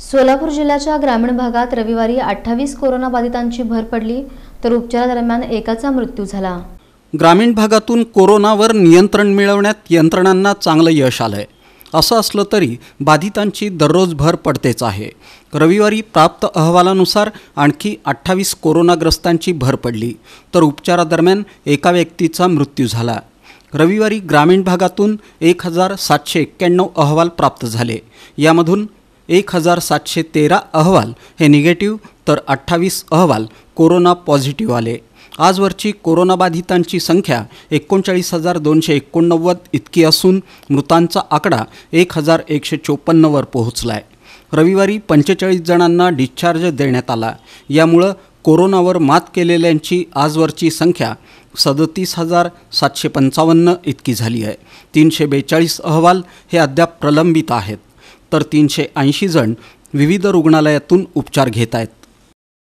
सोलापूर जिल्ह्याच्या ग्रामीण भागात रविवारी अठ्ठावीस कोरोनाबाधितांची भर पडली तर उपचारादरम्यान एकाचा मृत्यू झाला ग्रामीण भागातून कोरोनावर नियंत्रण मिळवण्यात यंत्रणांना चांगलं यश आलं आहे असं असलं तरी बाधितांची दररोज भर पडतेच आहे रविवारी प्राप्त अहवालानुसार आणखी अठ्ठावीस कोरोनाग्रस्तांची भर पडली तर उपचारादरम्यान एका व्यक्तीचा मृत्यू झाला रविवारी ग्रामीण भागातून एक हजार सातशे एक्क्याण्णव अहवाल प्राप्त झाले यामधून एक हजार सातशे तेरा अहवाल हे निगेटिव्ह तर अठ्ठावीस अहवाल कोरोना पॉझिटिव्ह आले आजवरची कोरोनाबाधितांची संख्या एकोणचाळीस हजार दोनशे एकोणनव्वद इतकी असून मृतांचा आकडा एक हजार एकशे चोपन्नवर पोहोचला आहे रविवारी पंचेचाळीस जणांना डिस्चार्ज देण्यात आला यामुळं कोरोनावर मात केलेल्यांची आजवरची संख्या सदतीस हजार सातशे पंचावन्न इतकी झाली आहे तीनशे बेचाळीस अहवाल हे अद्याप प्रलंबित आहेत तर तीनशे ऐंशी जण विविध रुग्णालयातून उपचार घेत आहेत